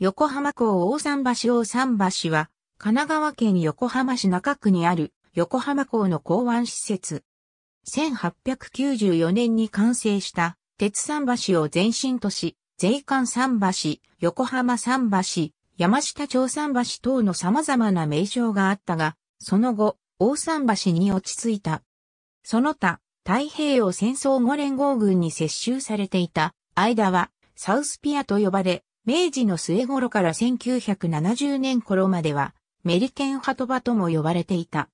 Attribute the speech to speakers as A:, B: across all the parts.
A: 横浜港大桟橋大桟橋は、神奈川県横浜市中区にある横浜港の港湾施設。1894年に完成した鉄桟橋を前身とし、税関桟橋、横浜桟橋、山下町桟橋等の様々な名称があったが、その後、大桟橋に落ち着いた。その他、太平洋戦争後連合軍に接収されていた間は、サウスピアと呼ばれ、明治の末頃から1970年頃までは、メリケンハトバとも呼ばれていた。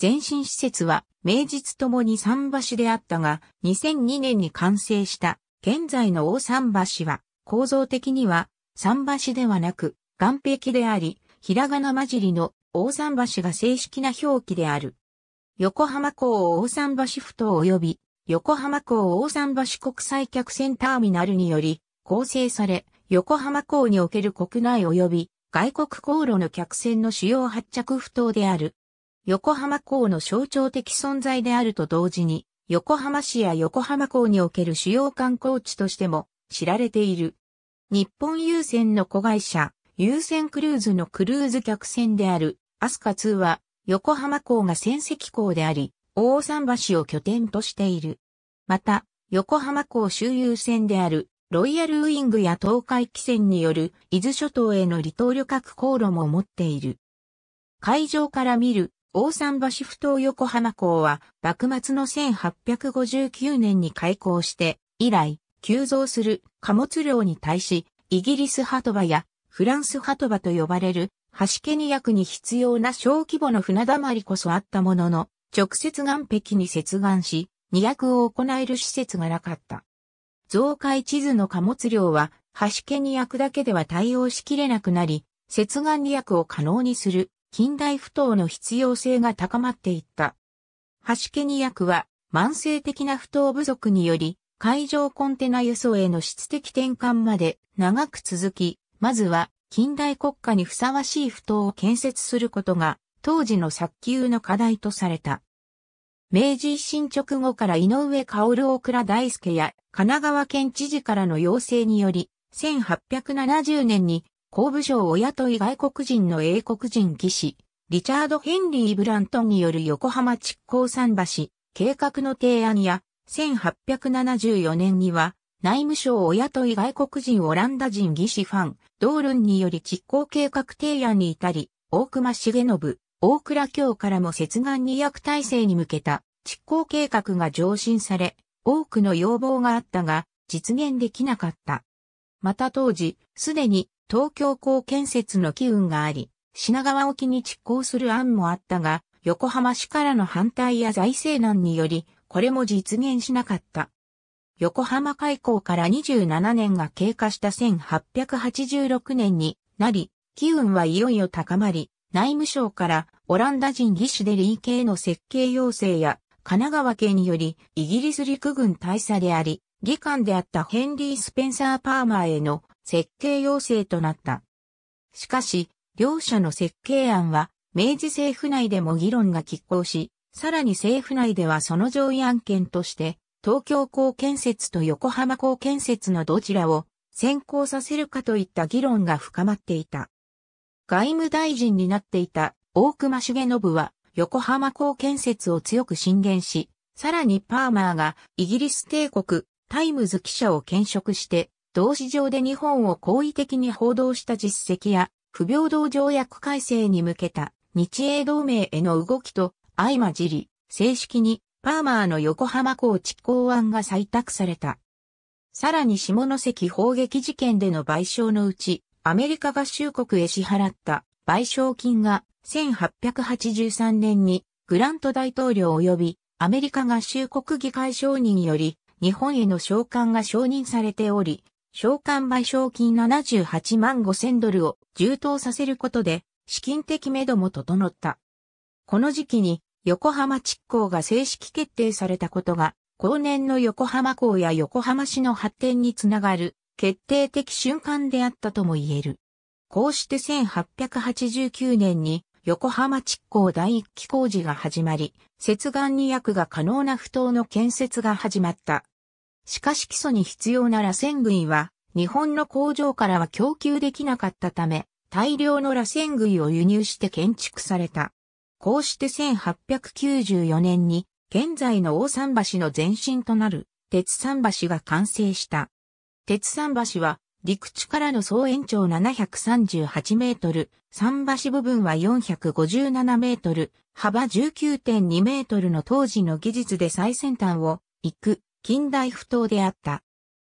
A: 前身施設は、明日ともに桟橋であったが、2002年に完成した、現在の大桟橋は、構造的には、桟橋ではなく、岸壁であり、ひらがな混じりの大桟橋が正式な表記である。横浜港大桟橋ふ頭及び、横浜港大桟橋国際客船ターミナルにより、構成され、横浜港における国内及び外国航路の客船の主要発着不当である。横浜港の象徴的存在であると同時に、横浜市や横浜港における主要観光地としても知られている。日本優先の子会社、優先クルーズのクルーズ客船である、アスカ2は、横浜港が戦績港であり、大桟橋を拠点としている。また、横浜港周遊船である、ロイヤルウィングや東海汽船による伊豆諸島への離島旅客航路も持っている。海上から見る大桟橋埠頭横浜港は幕末の1859年に開港して以来急増する貨物量に対しイギリスハトバやフランスハトバと呼ばれる橋ケニ役に必要な小規模の船だまりこそあったものの直接岸壁に接岸し、二役を行える施設がなかった。増改地図の貨物量は、端家に焼くだけでは対応しきれなくなり、接岸利薬を可能にする近代不当の必要性が高まっていった。端家に役は慢性的な不当不足により海上コンテナ輸送への質的転換まで長く続き、まずは近代国家にふさわしい不当を建設することが当時の早急の課題とされた。明治維新直後から井上薫大倉大輔や神奈川県知事からの要請により、1870年に公部省親雇い外国人の英国人技師、リチャード・ヘンリー・ブラントンによる横浜築港桟橋計画の提案や、1874年には内務省親雇い外国人オランダ人技師ファン、ドールンにより実行計画提案に至り、大隈重信、大倉京からも接岸二役体制に向けた執行計画が上申され、多くの要望があったが、実現できなかった。また当時、すでに東京港建設の機運があり、品川沖に実行する案もあったが、横浜市からの反対や財政難により、これも実現しなかった。横浜開港から27年が経過した1886年になり、機運はいよいよ高まり、内務省からオランダ人技師でー系の設計要請や神奈川県によりイギリス陸軍大佐であり、議官であったヘンリー・スペンサー・パーマーへの設計要請となった。しかし、両者の設計案は明治政府内でも議論が拮抗し、さらに政府内ではその上位案件として、東京港建設と横浜港建設のどちらを先行させるかといった議論が深まっていた。外務大臣になっていた大隈重信は横浜港建設を強く進言し、さらにパーマーがイギリス帝国タイムズ記者を兼職して、同市場で日本を好意的に報道した実績や、不平等条約改正に向けた日英同盟への動きと相まじり、正式にパーマーの横浜港地港案が採択された。さらに下関砲撃事件での賠償のうち、アメリカ合衆国へ支払った賠償金が1883年にグラント大統領及びアメリカ合衆国議会承認により日本への償還が承認されており、償還賠償金78万5千ドルを充当させることで資金的目処も整った。この時期に横浜地港が正式決定されたことが後年の横浜港や横浜市の発展につながる決定的瞬間であったとも言える。こうして1889年に横浜地港第一期工事が始まり、接岸に役が可能な不当の建設が始まった。しかし基礎に必要な螺旋杭は、日本の工場からは供給できなかったため、大量の螺旋杭を輸入して建築された。こうして1894年に、現在の大桟橋の前身となる、鉄桟橋が完成した。鉄桟橋は、陸地からの総延長738メートル、桟橋部分は457メートル、幅19.2メートルの当時の技術で最先端を行く近代不当であった。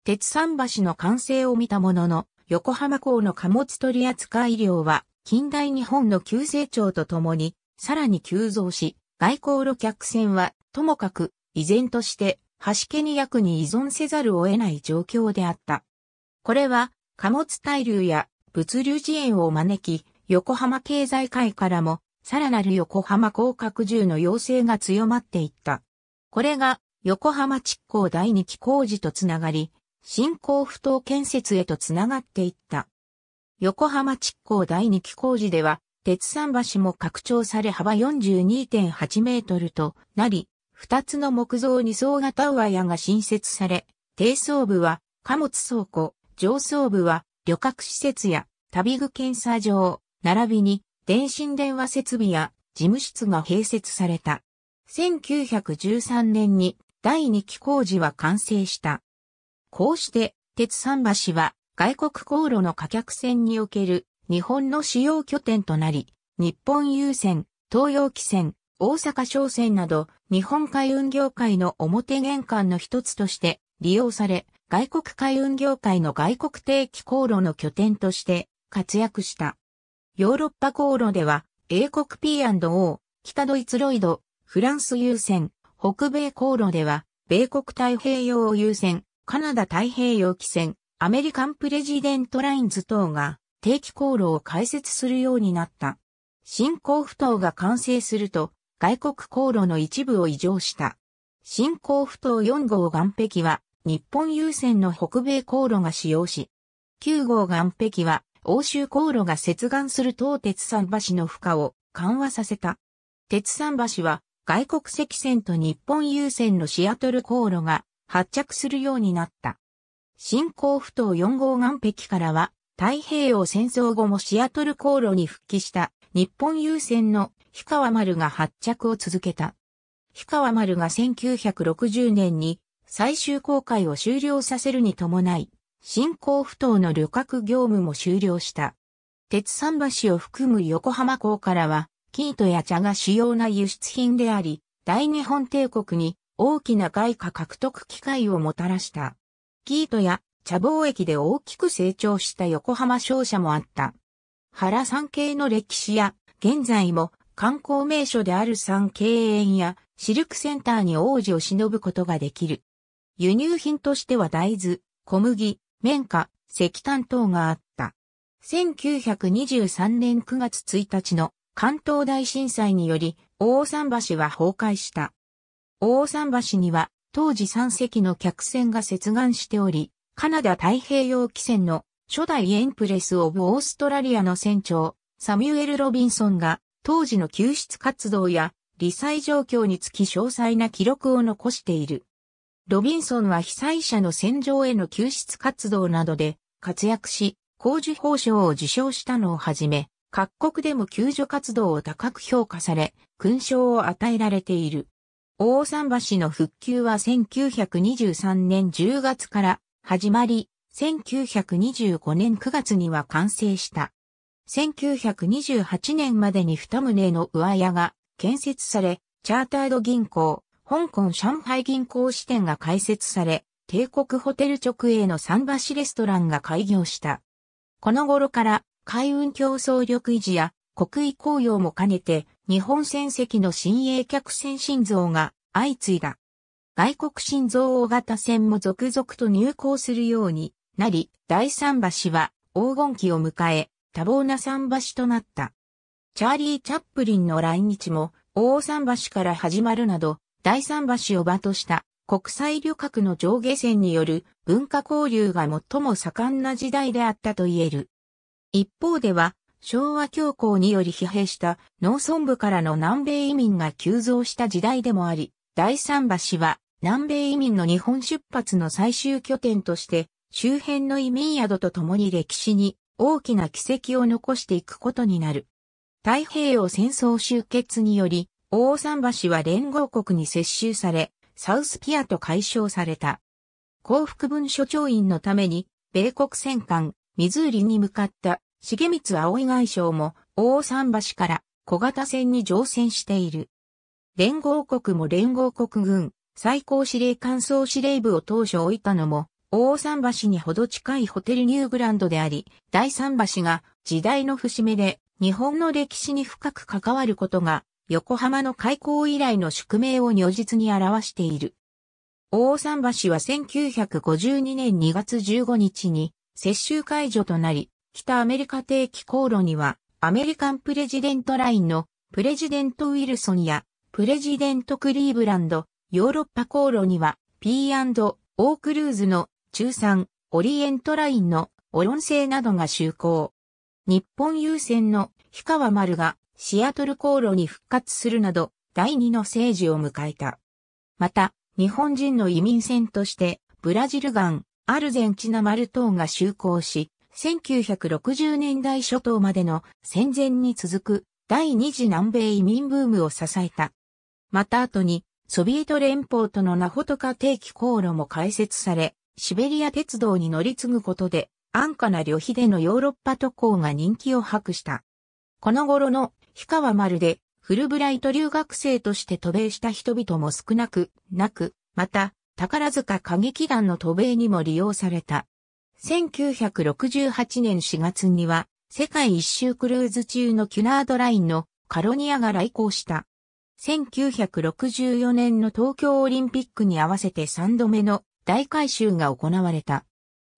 A: 鉄桟橋の完成を見たものの、横浜港の貨物取扱い量は近代日本の急成長とともにさらに急増し、外交路客船はともかく依然として橋けに役に依存せざるを得ない状況であった。これは、貨物滞留や物流支援を招き、横浜経済界からも、さらなる横浜降格重の要請が強まっていった。これが、横浜築港第二期工事とつながり、新港不当建設へとつながっていった。横浜築港第二期工事では、鉄桟橋も拡張され幅42.8メートルとなり、二つの木造二層型上屋が新設され、低層部は貨物倉庫、上層部は旅客施設や旅具検査場、並びに電信電話設備や事務室が併設された。1913年に第二期工事は完成した。こうして鉄三橋は外国航路の貨客船における日本の主要拠点となり、日本優先、東洋汽船、大阪商船など日本海運業界の表玄関の一つとして利用され、外国海運業界の外国定期航路の拠点として活躍した。ヨーロッパ航路では、英国 P&O、北ドイツロイド、フランス優先、北米航路では、米国太平洋優先、カナダ太平洋汽船、アメリカンプレジデントラインズ等が定期航路を開設するようになった。新興不等が完成すると、外国航路の一部を移常した。新港埠頭4号岸壁は、日本優先の北米航路が使用し、9号岸壁は、欧州航路が接岸する東鉄桟橋の負荷を緩和させた。鉄桟橋は、外国赤線と日本優先のシアトル航路が発着するようになった。新港埠頭4号岸壁からは、太平洋戦争後もシアトル航路に復帰した日本優先の氷川丸が発着を続けた。氷川丸が1960年に最終公開を終了させるに伴い、新興不当の旅客業務も終了した。鉄桟橋を含む横浜港からは、生糸や茶が主要な輸出品であり、大日本帝国に大きな外貨獲得機会をもたらした。生糸や茶貿易で大きく成長した横浜商社もあった。原産系の歴史や現在も観光名所である三景園やシルクセンターに王子を忍ぶことができる。輸入品としては大豆、小麦、綿花、石炭等があった。1923年9月1日の関東大震災により、大桟橋は崩壊した。大桟橋には当時3隻の客船が接岸しており、カナダ太平洋汽船の初代エンプレス・オブ・オーストラリアの船長、サミュエル・ロビンソンが当時の救出活動や理災状況につき詳細な記録を残している。ロビンソンは被災者の戦場への救出活動などで活躍し、工事報奨を受賞したのをはじめ、各国でも救助活動を高く評価され、勲章を与えられている。大桟橋の復旧は1923年10月から始まり、1925年9月には完成した。1928年までに二棟の上屋が建設され、チャータード銀行、香港上海銀行支店が開設され、帝国ホテル直営の桟橋レストランが開業した。この頃から海運競争力維持や国威公用も兼ねて日本船籍の新鋭客船新造が相次いだ。外国新造大型船も続々と入港するようになり、第三橋は黄金期を迎え、多忙な桟橋となった。チャーリー・チャップリンの来日も、大桟橋から始まるなど、大桟橋を場とした国際旅客の上下線による文化交流が最も盛んな時代であったと言える。一方では、昭和恐慌により疲弊した農村部からの南米移民が急増した時代でもあり、大桟橋は南米移民の日本出発の最終拠点として、周辺の移民宿と共に歴史に大きな奇跡を残していくことになる。太平洋戦争終結により、大桟橋は連合国に接収され、サウスピアと解消された。幸福文書調印のために、米国戦艦、ミズーリに向かった、重光葵外相も、大桟橋から小型船に乗船している。連合国も連合国軍、最高司令官総司令部を当初置いたのも、大桟橋にほど近いホテルニューグランドであり、第三橋が時代の節目で日本の歴史に深く関わることが横浜の開港以来の宿命を如実に表している。大桟橋は1952年2月15日に接収解除となり、北アメリカ定期航路にはアメリカンプレジデントラインのプレジデントウィルソンやプレジデントクリーブランド、ヨーロッパ航路には P&O クルーズの中山、オリエントラインのオロン製などが就航。日本優先の氷川丸がシアトル航路に復活するなど第二の政治を迎えた。また、日本人の移民船としてブラジルガン、アルゼンチナマル島が就航し、1960年代初頭までの戦前に続く第二次南米移民ブームを支えた。また後にソビエト連邦とのナホトカ定期航路も開設され、シベリア鉄道に乗り継ぐことで、安価な旅費でのヨーロッパ渡航が人気を博した。この頃の、氷川丸で、フルブライト留学生として渡米した人々も少なく、なく、また、宝塚歌劇団の渡米にも利用された。1968年4月には、世界一周クルーズ中のキュナードラインのカロニアが来航した。1964年の東京オリンピックに合わせて3度目の大改修が行われた。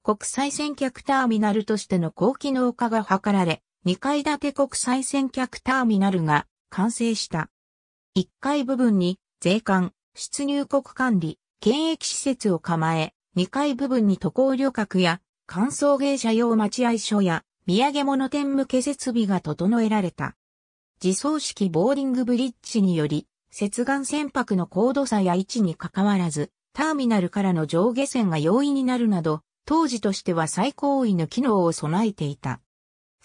A: 国際戦客ターミナルとしての高機能化が図られ、2階建て国際戦客ターミナルが完成した。1階部分に税関、出入国管理、検疫施設を構え、2階部分に渡航旅客や乾燥芸者用待合所や土産物店向け設備が整えられた。自走式ボーリングブリッジにより、接岸船舶の高度差や位置に関わらず、ターミナルからの上下線が容易になるなど、当時としては最高位の機能を備えていた。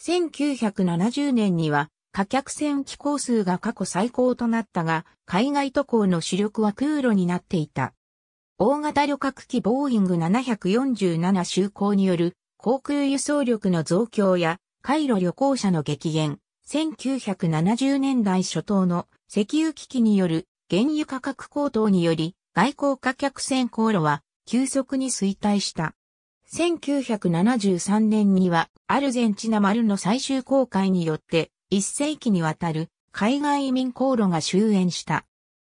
A: 1970年には、貨客船機構数が過去最高となったが、海外渡航の主力は空路になっていた。大型旅客機ボーイング747就航による航空輸送力の増強や、回路旅行者の激減、1970年代初頭の石油危機による原油価格高騰により、外交貨客船航路は急速に衰退した。1973年にはアルゼンチナ丸の最終航海によって一世紀にわたる海外移民航路が終焉した。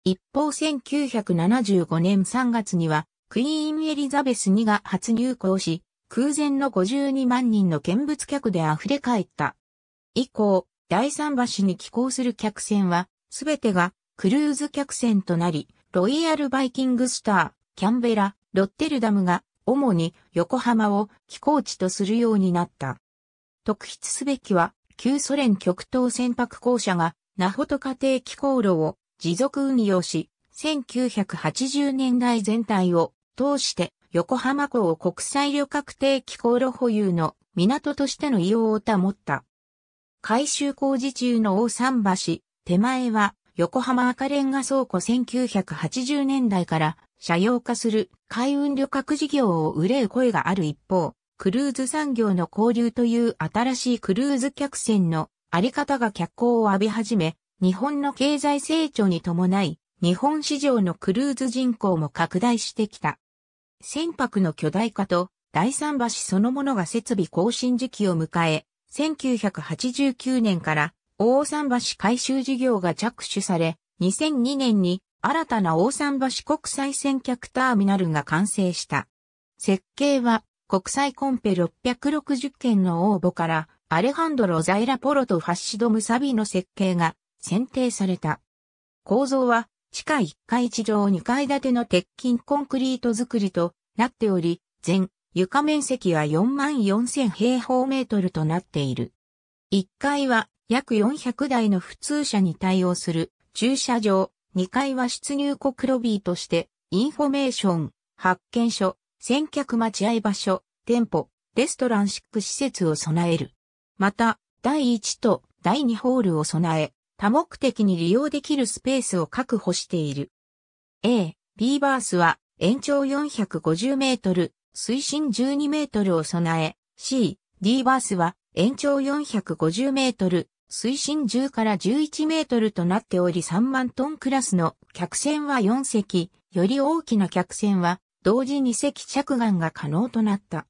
A: 一方1975年3月にはクイーンエリザベス2が初入港し、空前の52万人の見物客で溢れ返った。以降、第三橋に寄港する客船は、すべてがクルーズ客船となり、ロイヤルバイキングスター、キャンベラ、ロッテルダムが、主に横浜を寄港地とするようになった。特筆すべきは、旧ソ連極東船舶公社が、ナホト家庭寄港路を持続運用し、1980年代全体を通して横浜港を国際旅客艇機構路保有の港としての異様を保った。改修工事中の大桟橋、手前は横浜赤レンガ倉庫1980年代から車用化する海運旅客事業を憂う声がある一方、クルーズ産業の交流という新しいクルーズ客船のあり方が脚光を浴び始め、日本の経済成長に伴い、日本市場のクルーズ人口も拡大してきた。船舶の巨大化と第三橋そのものが設備更新時期を迎え、1989年から大桟橋改修事業が着手され、2002年に新たな大桟橋国際線客ターミナルが完成した。設計は国際コンペ660件の応募からアレハンドロ・ザイラ・ポロとファッシド・ムサビの設計が選定された。構造は地下1階地上2階建ての鉄筋コンクリート造りとなっており、全床面積は4万4000平方メートルとなっている。1階は約400台の普通車に対応する駐車場、2階は出入国ロビーとして、インフォメーション、発見所、先客待合場所、店舗、レストラン宿施設を備える。また、第1と第2ホールを備え、多目的に利用できるスペースを確保している。A、B バースは延長450メートル、水深12メートルを備え、C、D バースは延長450メートル、水深10から11メートルとなっており3万トンクラスの客船は4隻、より大きな客船は同時2隻着岸が可能となった。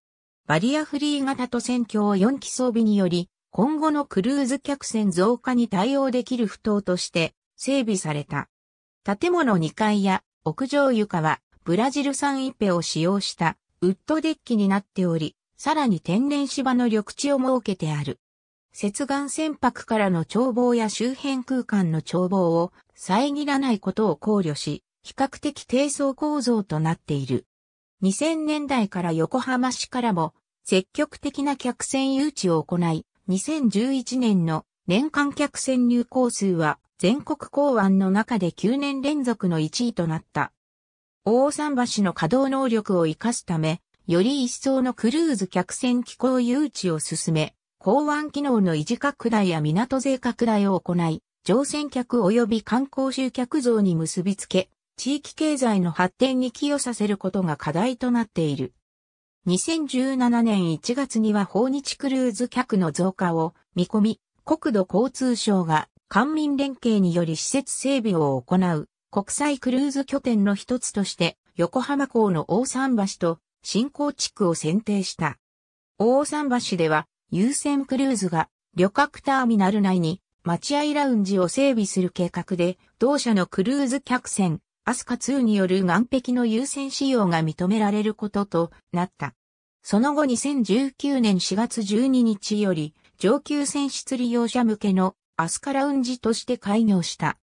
A: バリアフリー型と船橋4機装備により、今後のクルーズ客船増加に対応できる不当として整備された。建物2階や屋上床はブラジル産イペを使用したウッドデッキになっており、さらに天然芝の緑地を設けてある。接岸船舶からの眺望や周辺空間の眺望を遮らないことを考慮し、比較的低層構造となっている。2000年代から横浜市からも積極的な客船誘致を行い、2011年の年間客船入港数は全国港湾の中で9年連続の1位となった。大桟橋の稼働能力を活かすため、より一層のクルーズ客船機構誘致を進め、港湾機能の維持拡大や港税拡大を行い、乗船客及び観光集客増に結びつけ、地域経済の発展に寄与させることが課題となっている。2017年1月には訪日クルーズ客の増加を見込み、国土交通省が官民連携により施設整備を行う国際クルーズ拠点の一つとして横浜港の大桟橋と新港地区を選定した。大桟橋では優先クルーズが旅客ターミナル内に待合ラウンジを整備する計画で、同社のクルーズ客船、アスカ2による岸壁の優先使用が認められることとなった。その後2019年4月12日より、上級船室利用者向けのアスカラウンジとして開業した。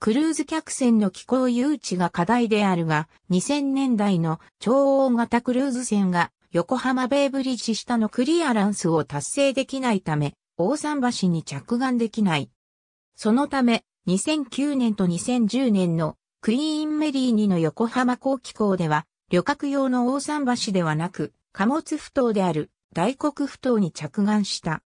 A: クルーズ客船の気候誘致が課題であるが、2000年代の超大型クルーズ船が横浜ベイブリッジ下のクリアランスを達成できないため、大桟橋に着岸できない。そのため、2009年と2010年のクイーンメリー2の横浜港機港では、旅客用の大桟橋ではなく、貨物埠頭である大黒埠頭に着岸した。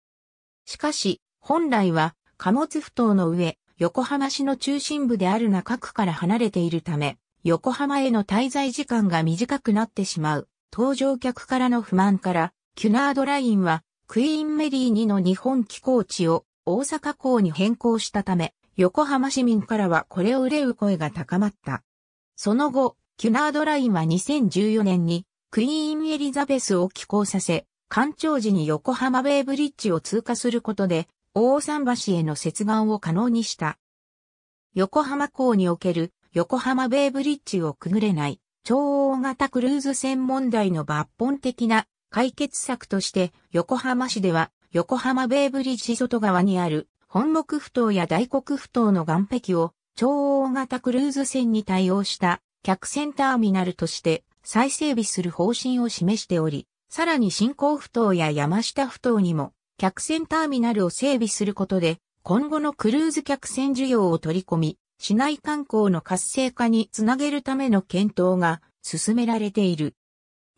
A: しかし、本来は貨物埠頭の上、横浜市の中心部である中区から離れているため、横浜への滞在時間が短くなってしまう。搭乗客からの不満から、キュナードラインはクイーンメリー2の日本寄港地を大阪港に変更したため、横浜市民からはこれを憂う声が高まった。その後、キュナードラインは2014年にクイーンエリザベスを寄港させ、干潮時に横浜ベイブリッジを通過することで、大桟橋への接岸を可能にした。横浜港における横浜ベイブリッジをくぐれない超大型クルーズ船問題の抜本的な解決策として横浜市では横浜ベイブリッジ外側にある本木埠頭や大黒埠頭の岸壁を超大型クルーズ船に対応した客船ターミナルとして再整備する方針を示しており、さらに新興埠頭や山下埠頭にも客船ターミナルを整備することで今後のクルーズ客船需要を取り込み、市内観光の活性化につなげるための検討が進められている。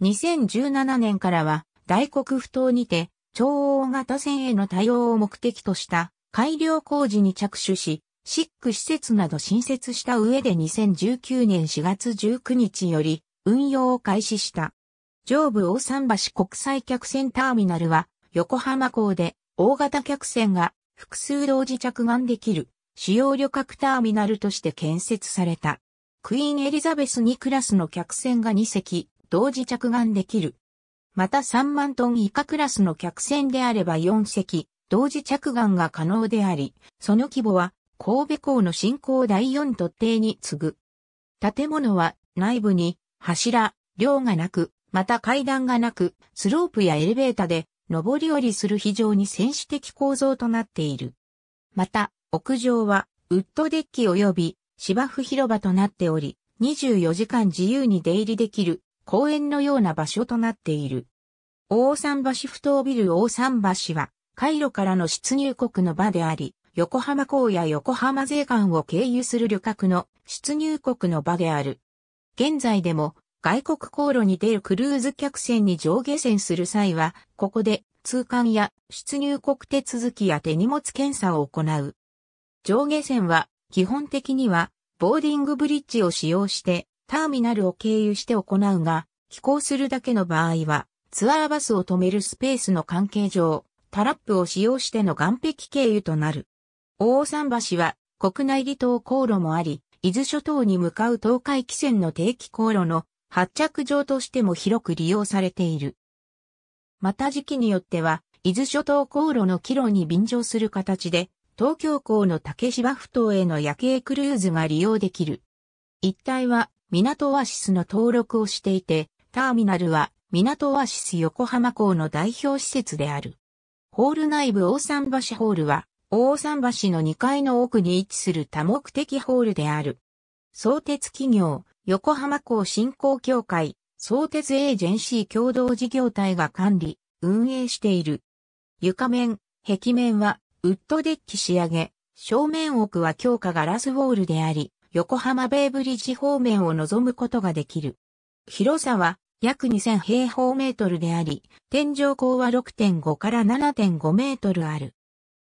A: 2017年からは大黒ふ頭にて超大型船への対応を目的とした改良工事に着手し、シック施設など新設した上で2019年4月19日より運用を開始した。上部大桟橋国際客船ターミナルは横浜港で大型客船が複数同時着岸できる主要旅客ターミナルとして建設された。クイーンエリザベス2クラスの客船が2隻、同時着岸できる。また3万トン以下クラスの客船であれば4隻、同時着岸が可能であり、その規模は神戸港の進行第4突堤に次ぐ。建物は内部に柱、量がなく、また階段がなく、スロープやエレベーターで上り下りする非常に戦士的構造となっている。また、屋上は、ウッドデッキ及び芝生広場となっており、24時間自由に出入りできる公園のような場所となっている。大桟橋不頭ビル大桟橋は、回路からの出入国の場であり、横浜港や横浜税関を経由する旅客の出入国の場である。現在でも外国航路に出るクルーズ客船に上下船する際は、ここで通関や出入国手続きや手荷物検査を行う。上下線は基本的にはボーディングブリッジを使用してターミナルを経由して行うが、寄港するだけの場合はツアーバスを止めるスペースの関係上、タラップを使用しての岸壁経由となる。大桟橋は国内離島航路もあり、伊豆諸島に向かう東海汽船の定期航路の発着場としても広く利用されている。また時期によっては、伊豆諸島航路の帰路に便乗する形で、東京港の竹芝埠頭への夜景クルーズが利用できる。一帯は港オアシスの登録をしていて、ターミナルは港オアシス横浜港の代表施設である。ホール内部大桟橋ホールは、大桟橋の2階の奥に位置する多目的ホールである。相鉄企業、横浜港振興協会、相鉄エージェンシー共同事業体が管理、運営している。床面、壁面はウッドデッキ仕上げ、正面奥は強化ガラスウォールであり、横浜ベイブリッジ方面を望むことができる。広さは約2000平方メートルであり、天井高は6.5から7.5メートルある。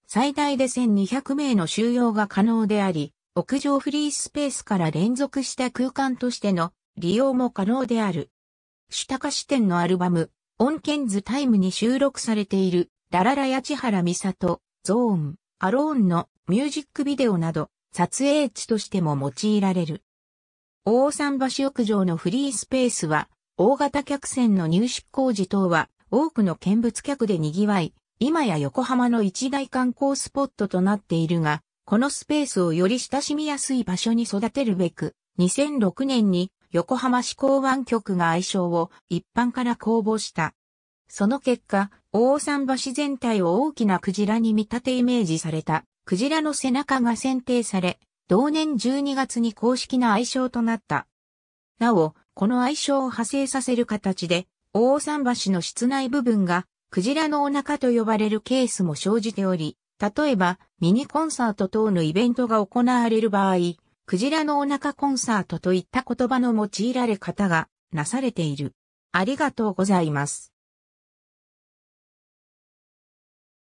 A: 最大で1200名の収容が可能であり、屋上フリースペースから連続した空間としての利用も可能である。主高視点のアルバム、オンケンズタイムに収録されている、ラララ八千原美里、ゾーン、アローンのミュージックビデオなど、撮影地としても用いられる。大桟橋浴場のフリースペースは、大型客船の入出工事等は、多くの見物客で賑わい、今や横浜の一大観光スポットとなっているが、このスペースをより親しみやすい場所に育てるべく、2006年に横浜市港湾局が愛称を一般から公募した。その結果、大桟橋全体を大きなクジラに見立てイメージされた、クジラの背中が選定され、同年12月に公式な愛称となった。なお、この愛称を派生させる形で、大桟橋の室内部分が、クジラのお腹と呼ばれるケースも生じており、例えば、ミニコンサート等のイベントが行われる場合、クジラのお腹コンサートといった言葉の用いられ方がなされている。ありがとうございます。